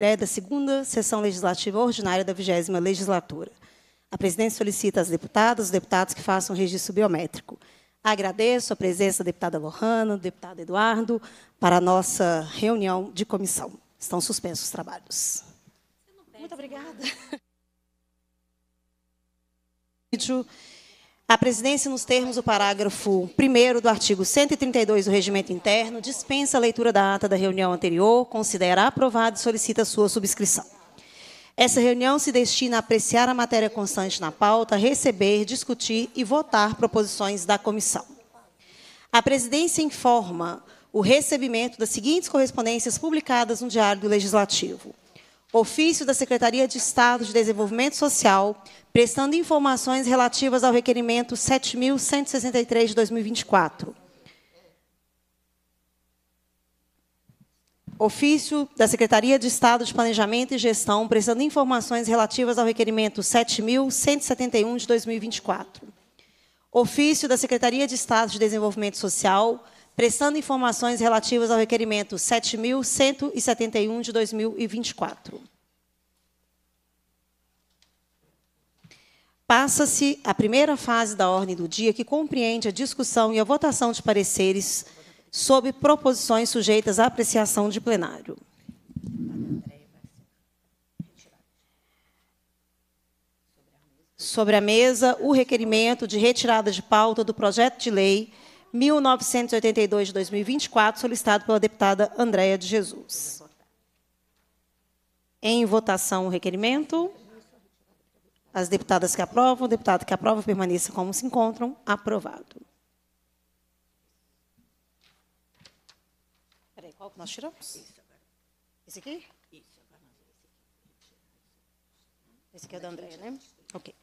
É da segunda sessão legislativa ordinária da vigésima legislatura. A presidência solicita às deputadas e deputados que façam registro biométrico. Agradeço a presença da deputada Lohana, do deputado Eduardo, para a nossa reunião de comissão. Estão suspensos os trabalhos. Muito obrigada. A presidência, nos termos do parágrafo 1 do artigo 132 do Regimento Interno, dispensa a leitura da ata da reunião anterior, considera aprovada e solicita sua subscrição. Essa reunião se destina a apreciar a matéria constante na pauta, receber, discutir e votar proposições da comissão. A presidência informa o recebimento das seguintes correspondências publicadas no Diário do Legislativo. Ofício da Secretaria de Estado de Desenvolvimento Social, prestando informações relativas ao requerimento 7163 de 2024. Ofício da Secretaria de Estado de Planejamento e Gestão, prestando informações relativas ao requerimento 7.171 de 2024. Ofício da Secretaria de Estado de Desenvolvimento Social, prestando informações relativas ao requerimento 7.171 de 2024. Passa-se a primeira fase da ordem do dia, que compreende a discussão e a votação de pareceres sobre proposições sujeitas à apreciação de plenário. Sobre a mesa, o requerimento de retirada de pauta do projeto de lei 1982 de 2024, solicitado pela deputada Andréa de Jesus. Em votação o requerimento. As deputadas que aprovam, o deputado que aprova permaneça como se encontram. Aprovado. Peraí, qual que nós tiramos? Esse aqui? Esse aqui é o da Andréia, né? Ok.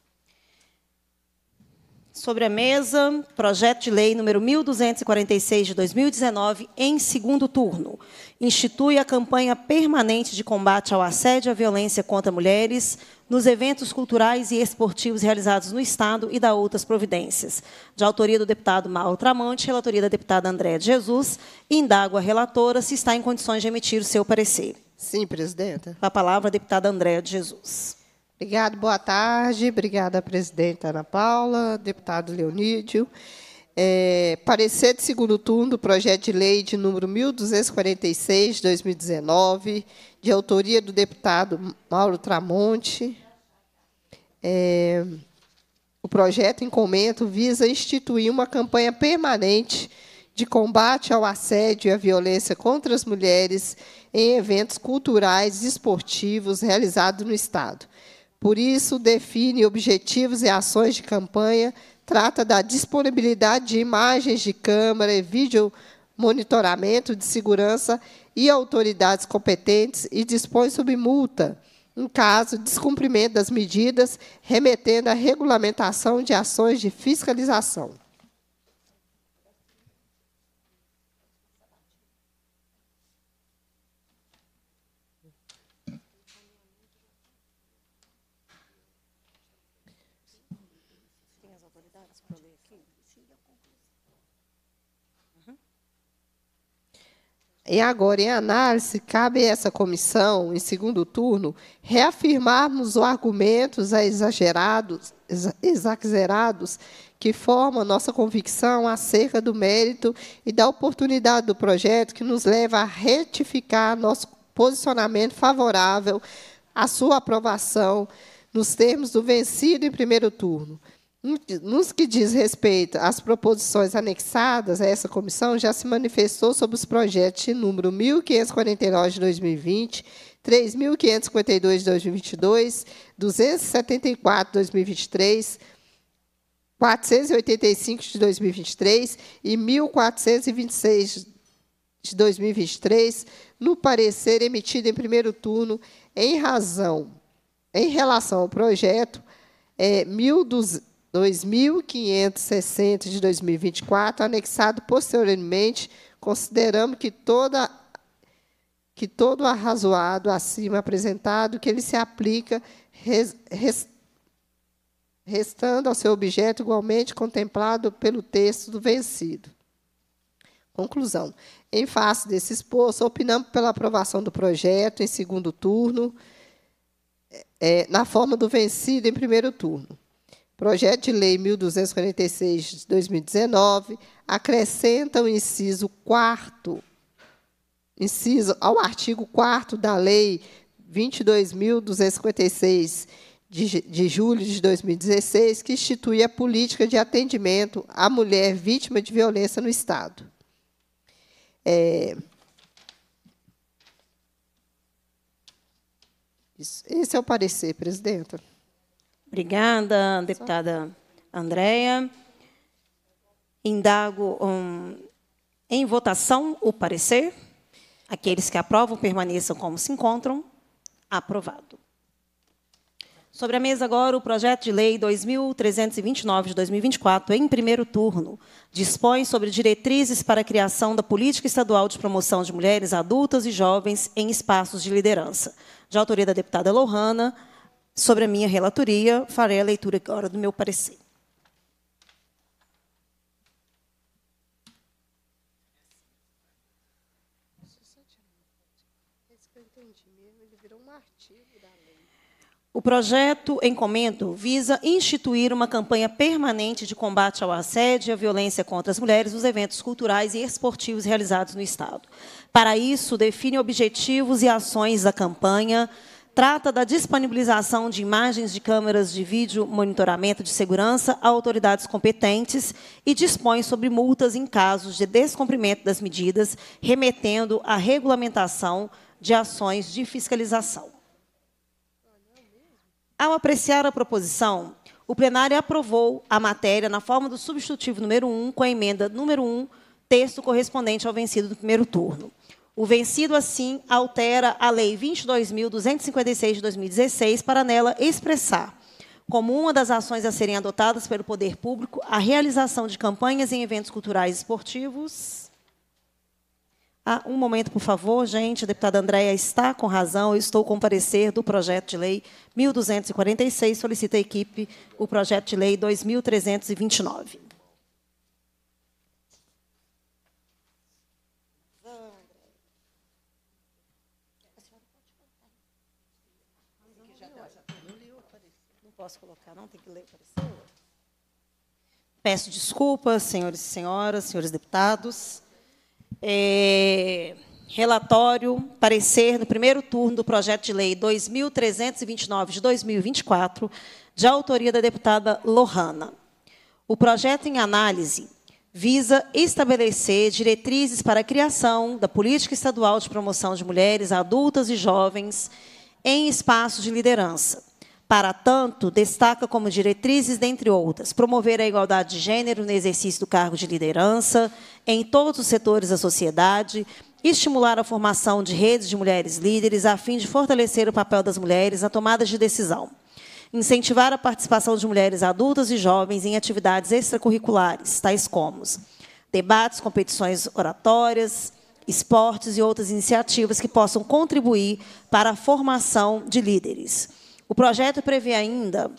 Sobre a mesa, projeto de lei número 1246 de 2019, em segundo turno. Institui a campanha permanente de combate ao assédio e à violência contra mulheres, nos eventos culturais e esportivos realizados no Estado e da outras providências. De autoria do deputado Mauro Tramante, relatoria da deputada Andréa de Jesus, indago a relatora se está em condições de emitir o seu parecer. Sim, presidenta. A palavra a deputada Andréa de Jesus. Obrigado, boa tarde. Obrigada, presidenta Ana Paula, deputado Leonídio. É, parecer de segundo turno do projeto de lei de número 1246, 2019, de autoria do deputado Mauro Tramonte. É, o projeto em comento visa instituir uma campanha permanente de combate ao assédio e à violência contra as mulheres em eventos culturais e esportivos realizados no Estado. Por isso, define objetivos e ações de campanha trata da disponibilidade de imagens de câmera e vídeo monitoramento de segurança e autoridades competentes e dispõe sobre multa em caso de descumprimento das medidas, remetendo à regulamentação de ações de fiscalização. dados para ler aqui? Uhum. E agora, em análise, cabe a essa comissão, em segundo turno, reafirmarmos os argumentos exagerados, exagerados que formam nossa convicção acerca do mérito e da oportunidade do projeto, que nos leva a retificar nosso posicionamento favorável à sua aprovação nos termos do vencido em primeiro turno. Nos que diz respeito às proposições anexadas a essa comissão, já se manifestou sobre os projetos de número 1549 de 2020, 3.552 de 2022, 274 de 2023, 485 de 2023 e 1426 de 2023, no parecer emitido em primeiro turno em razão em relação ao projeto é, 1200 2560 de 2024, anexado posteriormente, consideramos que toda que todo arrazoado acima apresentado que ele se aplica res, res, restando ao seu objeto igualmente contemplado pelo texto do vencido. Conclusão. Em face desse exposto, opinamos pela aprovação do projeto em segundo turno, é, na forma do vencido em primeiro turno. Projeto de Lei 1246 de 2019 acrescenta o inciso 4 inciso ao artigo 4 da Lei 22.256 de, de julho de 2016, que institui a política de atendimento à mulher vítima de violência no Estado. É, esse é o parecer, presidenta. Obrigada, deputada Andréia. Indago um, em votação o parecer. Aqueles que aprovam permaneçam como se encontram. Aprovado. Sobre a mesa agora o projeto de lei 2329 de 2024, em primeiro turno, dispõe sobre diretrizes para a criação da política estadual de promoção de mulheres adultas e jovens em espaços de liderança. De autoria da deputada Lohana, Sobre a minha relatoria, farei a leitura agora do meu parecer. O projeto em visa instituir uma campanha permanente de combate ao assédio e à violência contra as mulheres nos eventos culturais e esportivos realizados no Estado. Para isso, define objetivos e ações da campanha, trata da disponibilização de imagens de câmeras de vídeo monitoramento de segurança a autoridades competentes e dispõe sobre multas em casos de descumprimento das medidas, remetendo à regulamentação de ações de fiscalização. Ao apreciar a proposição, o plenário aprovou a matéria na forma do substitutivo número 1, com a emenda número 1, texto correspondente ao vencido do primeiro turno. O vencido, assim, altera a Lei 22.256 de 2016 para nela expressar, como uma das ações a serem adotadas pelo poder público, a realização de campanhas em eventos culturais e esportivos. Ah, um momento, por favor, gente. A deputada Andréia está com razão. Eu estou com parecer do projeto de lei 1246. Solicita a equipe o projeto de lei 2329. posso colocar, não tem que ler para Peço desculpas, senhores e senhoras, senhores deputados. É, relatório, parecer no primeiro turno do projeto de lei 2329 de 2024, de autoria da deputada Lohana. O projeto em análise visa estabelecer diretrizes para a criação da política estadual de promoção de mulheres adultas e jovens em espaços de liderança para tanto, destaca como diretrizes, dentre outras, promover a igualdade de gênero no exercício do cargo de liderança, em todos os setores da sociedade, estimular a formação de redes de mulheres líderes, a fim de fortalecer o papel das mulheres na tomada de decisão, incentivar a participação de mulheres adultas e jovens em atividades extracurriculares, tais como debates, competições oratórias, esportes e outras iniciativas que possam contribuir para a formação de líderes o projeto prevê ainda,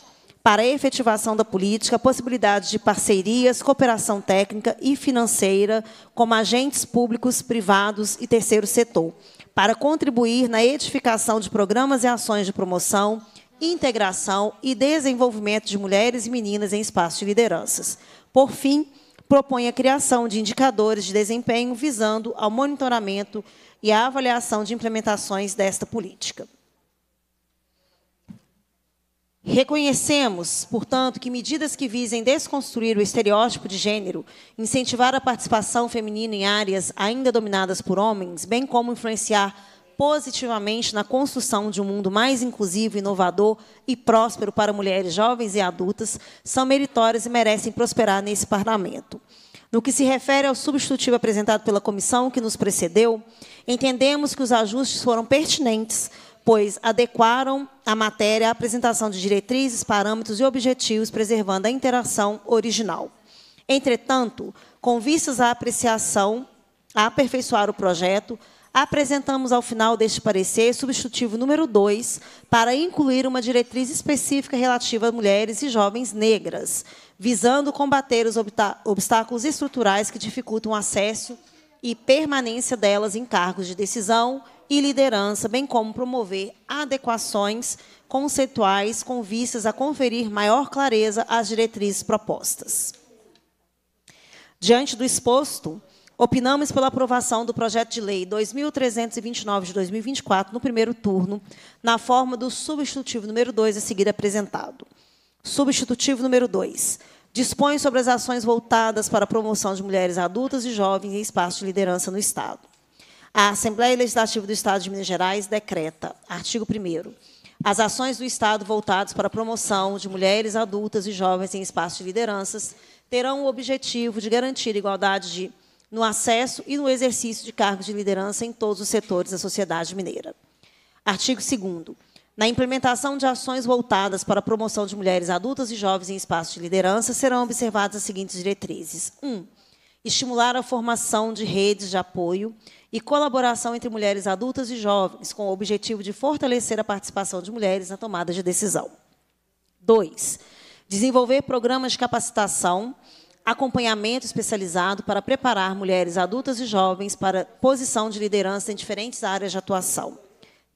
para a efetivação da política, a possibilidade de parcerias, cooperação técnica e financeira como agentes públicos, privados e terceiro setor, para contribuir na edificação de programas e ações de promoção, integração e desenvolvimento de mulheres e meninas em espaços de lideranças. Por fim, propõe a criação de indicadores de desempenho visando ao monitoramento e à avaliação de implementações desta política. Reconhecemos, portanto, que medidas que visem desconstruir o estereótipo de gênero, incentivar a participação feminina em áreas ainda dominadas por homens, bem como influenciar positivamente na construção de um mundo mais inclusivo, inovador e próspero para mulheres jovens e adultas, são meritórias e merecem prosperar nesse parlamento. No que se refere ao substitutivo apresentado pela comissão que nos precedeu, entendemos que os ajustes foram pertinentes pois adequaram a matéria à apresentação de diretrizes, parâmetros e objetivos, preservando a interação original. Entretanto, com vistas à apreciação, a aperfeiçoar o projeto, apresentamos ao final deste parecer substitutivo número 2 para incluir uma diretriz específica relativa a mulheres e jovens negras, visando combater os obstáculos estruturais que dificultam o acesso e permanência delas em cargos de decisão, e liderança, bem como promover adequações conceituais com vistas a conferir maior clareza às diretrizes propostas. Diante do exposto, opinamos pela aprovação do projeto de lei 2329 de 2024 no primeiro turno, na forma do substitutivo número 2 a seguir apresentado. Substitutivo número 2 dispõe sobre as ações voltadas para a promoção de mulheres adultas e jovens em espaço de liderança no Estado. A Assembleia Legislativa do Estado de Minas Gerais decreta, artigo 1 as ações do Estado voltadas para a promoção de mulheres adultas e jovens em espaços de lideranças terão o objetivo de garantir igualdade de, no acesso e no exercício de cargos de liderança em todos os setores da sociedade mineira. Artigo 2 na implementação de ações voltadas para a promoção de mulheres adultas e jovens em espaços de liderança, serão observadas as seguintes diretrizes. 1. Um, estimular a formação de redes de apoio e colaboração entre mulheres adultas e jovens, com o objetivo de fortalecer a participação de mulheres na tomada de decisão. 2. Desenvolver programas de capacitação, acompanhamento especializado para preparar mulheres adultas e jovens para posição de liderança em diferentes áreas de atuação.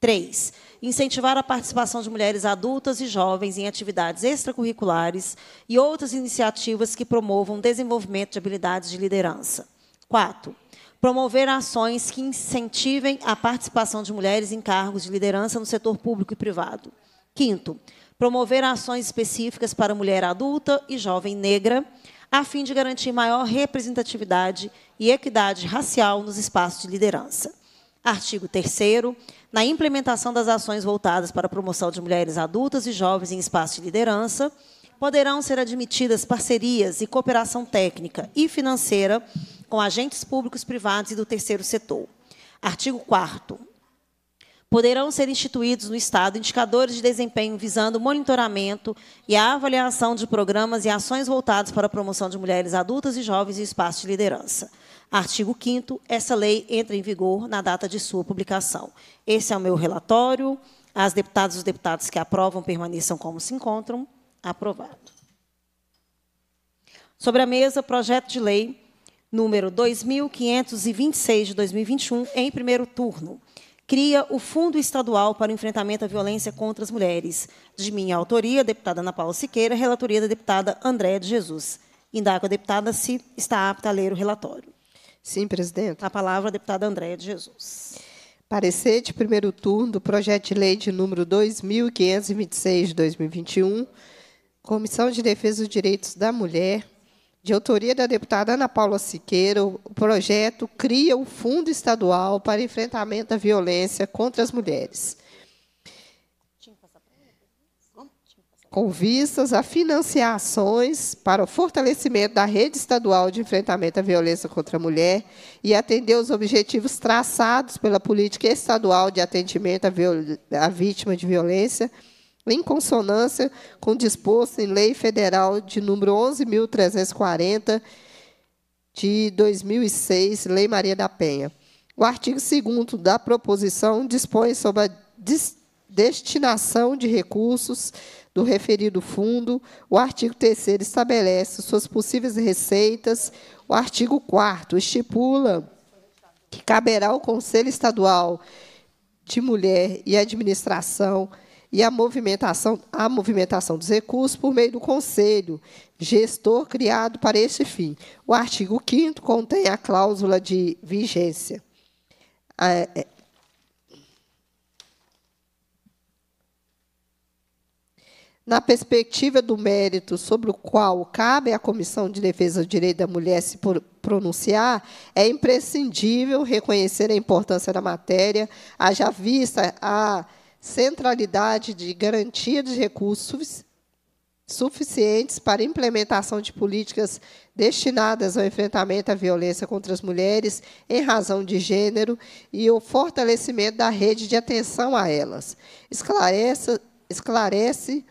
3 incentivar a participação de mulheres adultas e jovens em atividades extracurriculares e outras iniciativas que promovam desenvolvimento de habilidades de liderança. Quatro, promover ações que incentivem a participação de mulheres em cargos de liderança no setor público e privado. Quinto, promover ações específicas para mulher adulta e jovem negra, a fim de garantir maior representatividade e equidade racial nos espaços de liderança. Artigo 3 na implementação das ações voltadas para a promoção de mulheres adultas e jovens em espaço de liderança, poderão ser admitidas parcerias e cooperação técnica e financeira com agentes públicos, privados e do terceiro setor. Artigo 4 Poderão ser instituídos no Estado indicadores de desempenho visando o monitoramento e a avaliação de programas e ações voltados para a promoção de mulheres adultas e jovens em espaço de liderança. Artigo 5 essa lei entra em vigor na data de sua publicação. Esse é o meu relatório. As deputadas e os deputados que aprovam permaneçam como se encontram. Aprovado. Sobre a mesa, projeto de lei número 2526 de 2021, em primeiro turno. Cria o Fundo Estadual para o Enfrentamento à Violência contra as Mulheres. De minha autoria, deputada Ana Paula Siqueira, relatoria da deputada Andréa de Jesus. Indago a deputada se está apta a ler o relatório. Sim, presidente. A palavra, deputada Andréia de Jesus. Parecer de primeiro turno do projeto de lei de número 2526 de 2021, Comissão de Defesa dos Direitos da Mulher, de autoria da deputada Ana Paula Siqueira, o projeto cria o Fundo Estadual para Enfrentamento da Violência contra as Mulheres. com vistas a financiar ações para o fortalecimento da rede estadual de enfrentamento à violência contra a mulher e atender os objetivos traçados pela política estadual de atendimento à, à vítima de violência, em consonância com o disposto em Lei Federal de número 11.340 de 2006, Lei Maria da Penha. O artigo 2 da proposição dispõe sobre a destinação de recursos do referido fundo, o artigo 3 estabelece suas possíveis receitas, o artigo 4 estipula que caberá ao Conselho Estadual de Mulher e Administração e a movimentação, a movimentação dos recursos por meio do conselho gestor criado para este fim. O artigo 5 contém a cláusula de vigência. Ah, é, na perspectiva do mérito sobre o qual cabe à Comissão de Defesa do Direito da Mulher se pronunciar, é imprescindível reconhecer a importância da matéria, haja vista a centralidade de garantia de recursos suficientes para implementação de políticas destinadas ao enfrentamento à violência contra as mulheres em razão de gênero e o fortalecimento da rede de atenção a elas. Esclarece, esclarece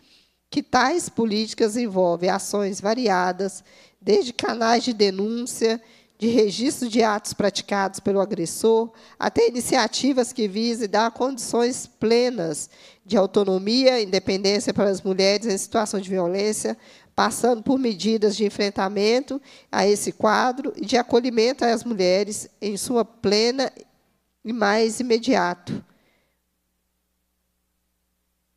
que tais políticas envolvem ações variadas, desde canais de denúncia, de registro de atos praticados pelo agressor, até iniciativas que visem dar condições plenas de autonomia e independência para as mulheres em situação de violência, passando por medidas de enfrentamento a esse quadro e de acolhimento às mulheres em sua plena e mais imediato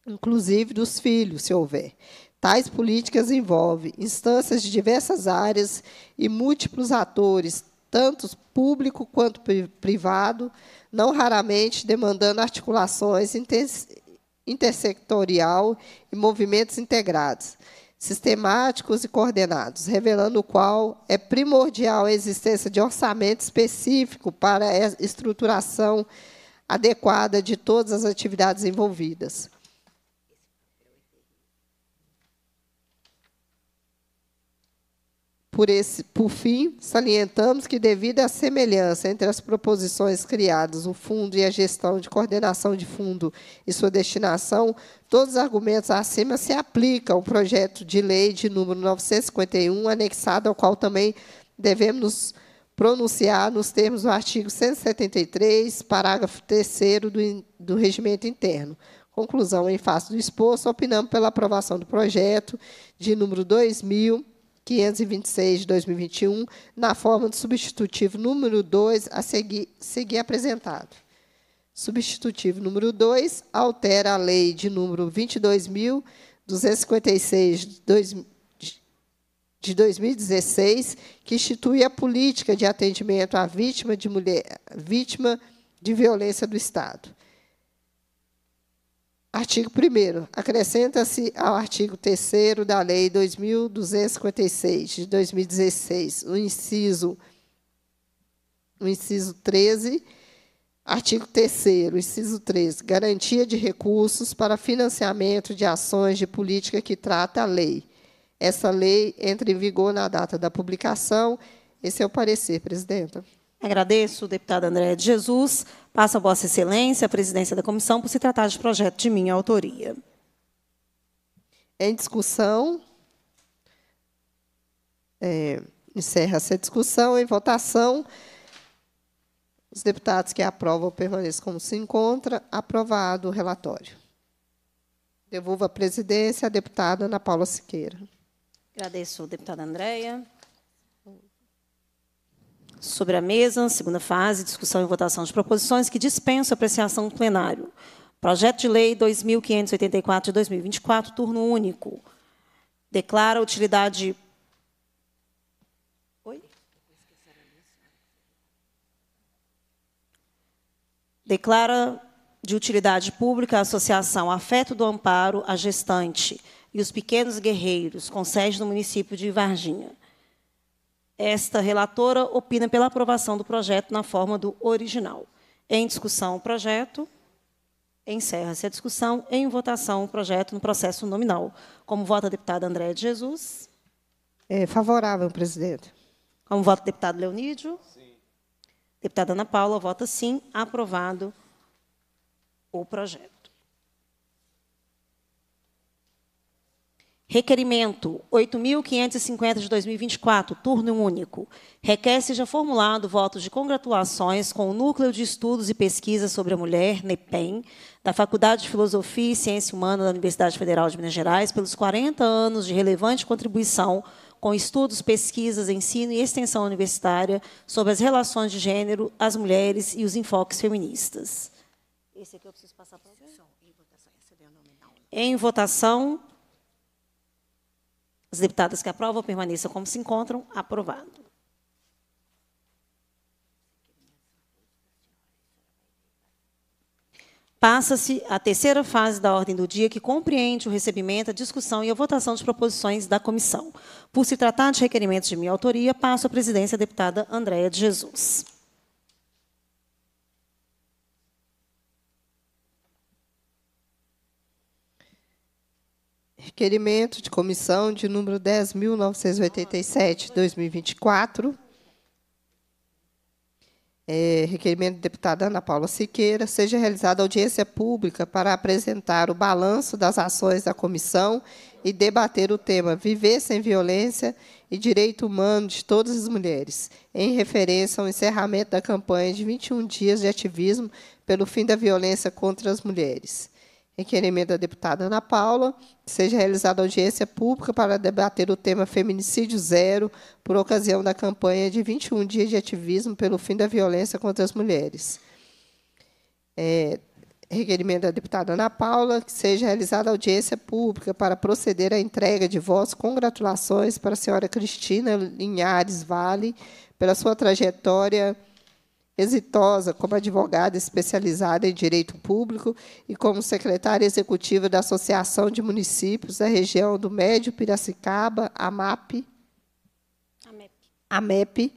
inclusive dos filhos, se houver. Tais políticas envolvem instâncias de diversas áreas e múltiplos atores, tanto público quanto privado, não raramente demandando articulações intersectorial e movimentos integrados, sistemáticos e coordenados, revelando o qual é primordial a existência de orçamento específico para a estruturação adequada de todas as atividades envolvidas. Por, esse, por fim, salientamos que, devido à semelhança entre as proposições criadas, o fundo e a gestão de coordenação de fundo e sua destinação, todos os argumentos acima se aplicam ao projeto de lei de número 951, anexado ao qual também devemos nos pronunciar nos termos do artigo 173, parágrafo 3 do, do regimento interno. Conclusão, em face do exposto, opinamos pela aprovação do projeto de número 2000 526 de 2021, na forma do substitutivo número 2 a seguir, seguir apresentado. Substitutivo número 2 altera a lei de número 22.256 de 2016, que institui a política de atendimento à vítima de mulher, vítima de violência do Estado. Artigo 1 Acrescenta-se ao artigo 3 da Lei 2256 de 2016, o inciso o inciso 13, artigo 3 inciso 13, garantia de recursos para financiamento de ações de política que trata a lei. Essa lei entra em vigor na data da publicação. Esse é o parecer, presidenta. Agradeço deputada deputado André de Jesus. Passa a Vossa Excelência, a presidência da comissão, por se tratar de projeto de minha autoria. Em discussão. É, Encerra-se a discussão. Em votação, os deputados que aprovam permaneçam como se encontra. Aprovado o relatório. Devolvo a presidência à deputada Ana Paula Siqueira. Agradeço, deputada Andréia sobre a mesa, segunda fase, discussão e votação de proposições que dispensam apreciação do plenário. Projeto de Lei 2584 de 2024, turno único. Declara utilidade. Oi? Declara de utilidade pública a Associação Afeto do Amparo à Gestante e os Pequenos Guerreiros, com sede no município de Varginha esta relatora opina pela aprovação do projeto na forma do original. Em discussão, o projeto. Encerra-se a discussão. Em votação, o projeto no processo nominal. Como vota a deputada Andréa de Jesus? É favorável, presidente. Como vota o deputado Leonídio? Sim. Deputada Ana Paula vota sim. Aprovado o projeto. Requerimento 8.550 de 2024, turno único. Requer seja formulado votos de congratulações com o Núcleo de Estudos e Pesquisa sobre a Mulher, NEPEM, da Faculdade de Filosofia e Ciência Humana da Universidade Federal de Minas Gerais, pelos 40 anos de relevante contribuição com estudos, pesquisas, ensino e extensão universitária sobre as relações de gênero, as mulheres e os enfoques feministas. Esse aqui eu preciso passar para você. Em votação. Deputadas que aprovam permaneçam como se encontram. Aprovado. Passa-se a terceira fase da ordem do dia, que compreende o recebimento, a discussão e a votação de proposições da comissão. Por se tratar de requerimentos de minha autoria, passo à presidência à deputada Andréa de Jesus. Requerimento de comissão de número 10.987, 2024. É, requerimento da deputada Ana Paula Siqueira, seja realizada audiência pública para apresentar o balanço das ações da comissão e debater o tema Viver sem Violência e Direito Humano de Todas as Mulheres, em referência ao encerramento da campanha de 21 dias de ativismo pelo fim da violência contra as mulheres. Requerimento da deputada Ana Paula, que seja realizada audiência pública para debater o tema Feminicídio Zero, por ocasião da campanha de 21 dias de ativismo pelo fim da violência contra as mulheres. É, requerimento da deputada Ana Paula, que seja realizada audiência pública para proceder à entrega de votos congratulações para a senhora Cristina Linhares Vale pela sua trajetória exitosa como advogada especializada em direito público e como secretária executiva da Associação de Municípios da região do Médio Piracicaba, AMAP, AMEP, AMEP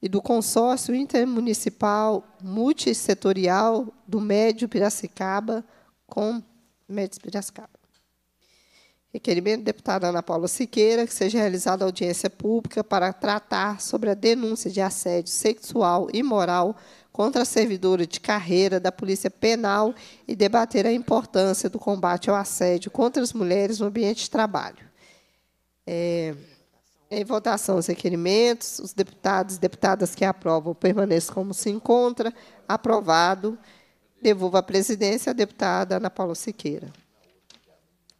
e do Consórcio Intermunicipal Multissetorial do Médio Piracicaba, com Médio Piracicaba. Requerimento da deputada Ana Paula Siqueira, que seja realizada audiência pública para tratar sobre a denúncia de assédio sexual e moral contra a servidora de carreira da Polícia Penal e debater a importância do combate ao assédio contra as mulheres no ambiente de trabalho. É, em votação os requerimentos, os deputados e deputadas que aprovam permaneçam como se encontra. Aprovado. Devolvo à presidência a deputada Ana Paula Siqueira.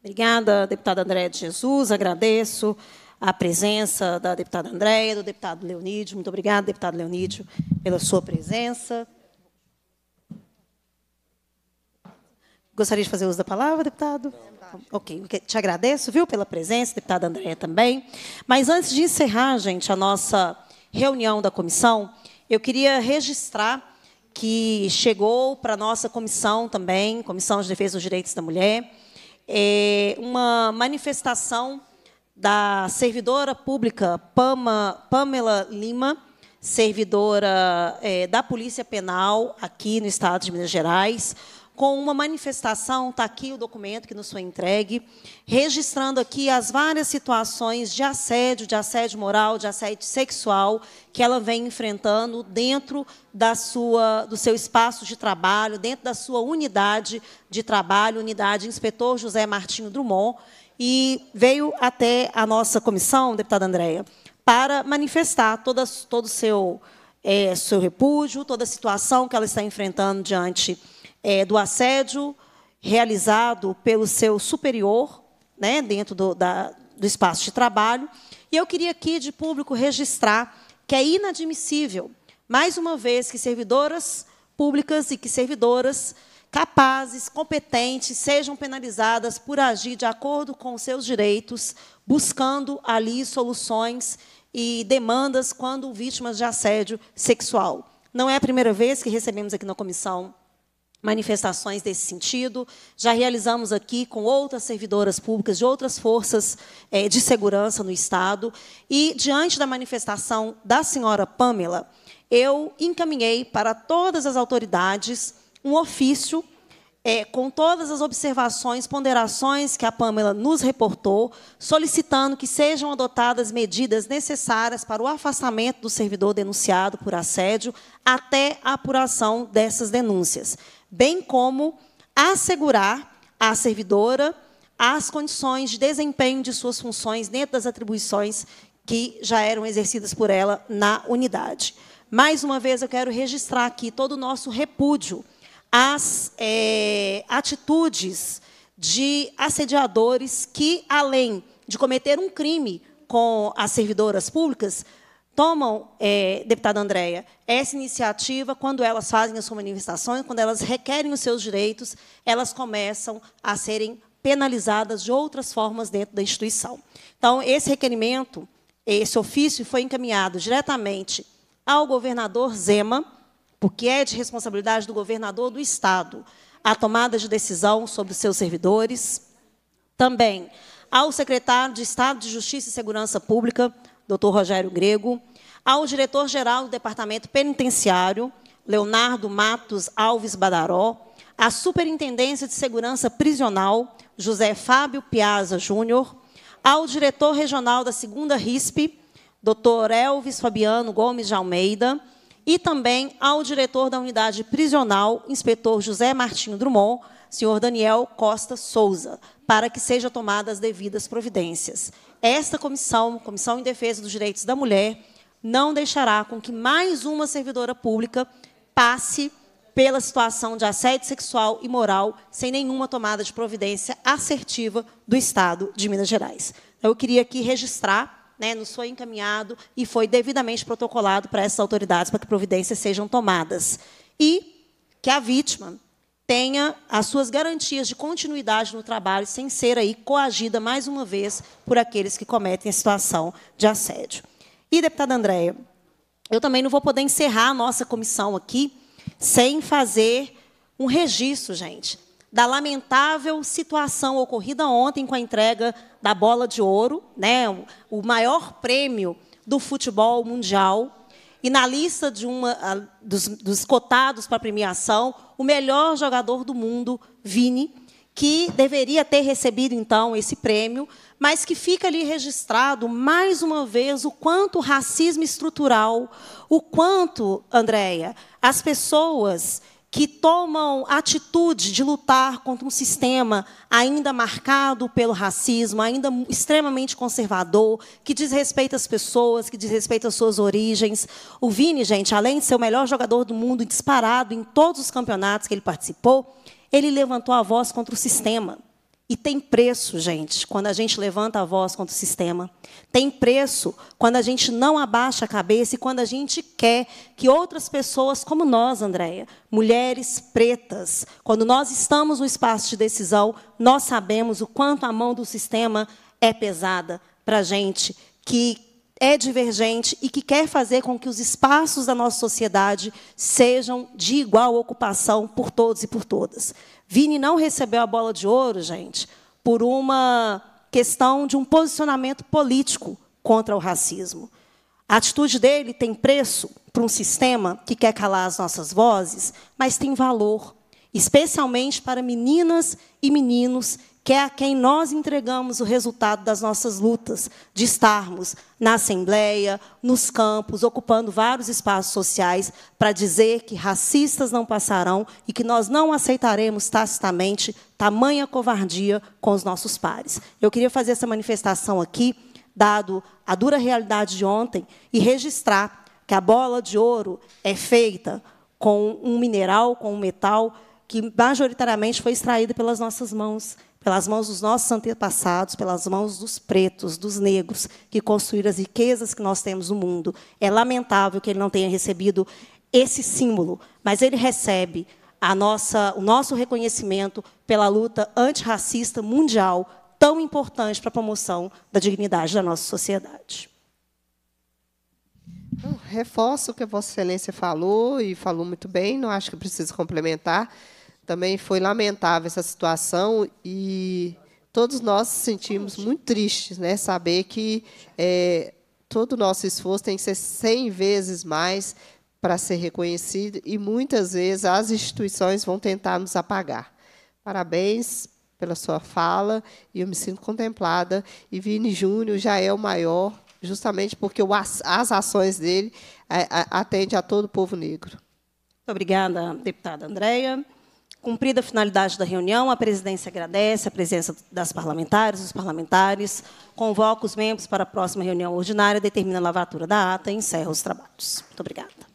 Obrigada, deputada Andréa de Jesus, agradeço a presença da deputada Andréa, do deputado Leonídio. Muito obrigada, deputado Leonídio, pela sua presença. Gostaria de fazer uso da palavra, deputado? Não. Ok, te agradeço, viu, pela presença, deputada Andréa também. Mas antes de encerrar, gente, a nossa reunião da comissão, eu queria registrar que chegou para a nossa comissão também, Comissão de Defesa dos Direitos da Mulher, é, uma manifestação da servidora pública Pama, Pamela Lima, servidora é, da Polícia Penal aqui no Estado de Minas Gerais, com uma manifestação, está aqui o documento que nos foi entregue, registrando aqui as várias situações de assédio, de assédio moral, de assédio sexual que ela vem enfrentando dentro da sua, do seu espaço de trabalho, dentro da sua unidade de trabalho, unidade Inspetor José Martinho Drummond, e veio até a nossa comissão, deputada Andréia, para manifestar toda, todo o seu, é, seu repúdio, toda a situação que ela está enfrentando diante é, do assédio realizado pelo seu superior, né, dentro do, da, do espaço de trabalho. E eu queria aqui, de público, registrar que é inadmissível, mais uma vez, que servidoras públicas e que servidoras capazes, competentes, sejam penalizadas por agir de acordo com seus direitos, buscando ali soluções e demandas quando vítimas de assédio sexual. Não é a primeira vez que recebemos aqui na comissão manifestações desse sentido. Já realizamos aqui com outras servidoras públicas de outras forças é, de segurança no Estado. E, diante da manifestação da senhora Pamela, eu encaminhei para todas as autoridades um ofício é, com todas as observações, ponderações que a Pâmela nos reportou, solicitando que sejam adotadas medidas necessárias para o afastamento do servidor denunciado por assédio até a apuração dessas denúncias bem como assegurar à servidora as condições de desempenho de suas funções dentro das atribuições que já eram exercidas por ela na unidade. Mais uma vez, eu quero registrar aqui todo o nosso repúdio às é, atitudes de assediadores que, além de cometer um crime com as servidoras públicas, tomam, é, deputada Andréia, essa iniciativa, quando elas fazem as suas manifestações, quando elas requerem os seus direitos, elas começam a serem penalizadas de outras formas dentro da instituição. Então, esse requerimento, esse ofício, foi encaminhado diretamente ao governador Zema, porque é de responsabilidade do governador do Estado a tomada de decisão sobre os seus servidores, também ao secretário de Estado de Justiça e Segurança Pública, Doutor Rogério Grego, ao diretor-geral do Departamento Penitenciário, Leonardo Matos Alves Badaró, à Superintendência de Segurança Prisional, José Fábio Piazza Júnior, ao diretor regional da 2 RISP, doutor Elvis Fabiano Gomes de Almeida, e também ao diretor da unidade prisional, inspetor José Martinho Drummond, senhor Daniel Costa Souza para que sejam tomadas as devidas providências. Esta comissão, Comissão em Defesa dos Direitos da Mulher, não deixará com que mais uma servidora pública passe pela situação de assédio sexual e moral sem nenhuma tomada de providência assertiva do Estado de Minas Gerais. Eu queria aqui registrar, né, nos foi encaminhado e foi devidamente protocolado para essas autoridades para que providências sejam tomadas. E que a vítima tenha as suas garantias de continuidade no trabalho, sem ser aí coagida mais uma vez por aqueles que cometem a situação de assédio. E, deputada Andréia, eu também não vou poder encerrar a nossa comissão aqui sem fazer um registro, gente, da lamentável situação ocorrida ontem com a entrega da bola de ouro, né, o maior prêmio do futebol mundial e na lista de uma dos, dos cotados para premiação, o melhor jogador do mundo, Vini, que deveria ter recebido então esse prêmio, mas que fica ali registrado mais uma vez o quanto o racismo estrutural, o quanto, Andréia, as pessoas que tomam atitude de lutar contra um sistema ainda marcado pelo racismo, ainda extremamente conservador, que desrespeita as pessoas, que desrespeita as suas origens. O Vini, gente, além de ser o melhor jogador do mundo disparado em todos os campeonatos que ele participou, ele levantou a voz contra o sistema. E tem preço, gente, quando a gente levanta a voz contra o sistema. Tem preço quando a gente não abaixa a cabeça e quando a gente quer que outras pessoas como nós, Andréia, mulheres pretas, quando nós estamos no espaço de decisão, nós sabemos o quanto a mão do sistema é pesada para a gente que é divergente e que quer fazer com que os espaços da nossa sociedade sejam de igual ocupação por todos e por todas. Vini não recebeu a bola de ouro, gente, por uma questão de um posicionamento político contra o racismo. A atitude dele tem preço para um sistema que quer calar as nossas vozes, mas tem valor, especialmente para meninas e meninos que é a quem nós entregamos o resultado das nossas lutas, de estarmos na Assembleia, nos campos, ocupando vários espaços sociais, para dizer que racistas não passarão e que nós não aceitaremos tacitamente tamanha covardia com os nossos pares. Eu queria fazer essa manifestação aqui, dado a dura realidade de ontem, e registrar que a bola de ouro é feita com um mineral, com um metal que majoritariamente foi extraído pelas nossas mãos pelas mãos dos nossos antepassados, pelas mãos dos pretos, dos negros, que construíram as riquezas que nós temos no mundo. É lamentável que ele não tenha recebido esse símbolo, mas ele recebe nossa, o nosso reconhecimento pela luta antirracista mundial, tão importante para a promoção da dignidade da nossa sociedade. Eu então, reforço o que a Vossa Excelência falou, e falou muito bem, não acho que precise complementar também foi lamentável essa situação e todos nós sentimos muito tristes, né? Saber que é, todo o nosso esforço tem que ser 100 vezes mais para ser reconhecido e muitas vezes as instituições vão tentar nos apagar. Parabéns pela sua fala e eu me sinto contemplada. E Vini Júnior já é o maior, justamente porque as ações dele é, é, atendem a todo o povo negro. Muito obrigada, deputada Andréia. Cumprida a finalidade da reunião, a presidência agradece a presença das parlamentares, dos parlamentares, convoca os membros para a próxima reunião ordinária, determina a lavatura da ata e encerra os trabalhos. Muito obrigada.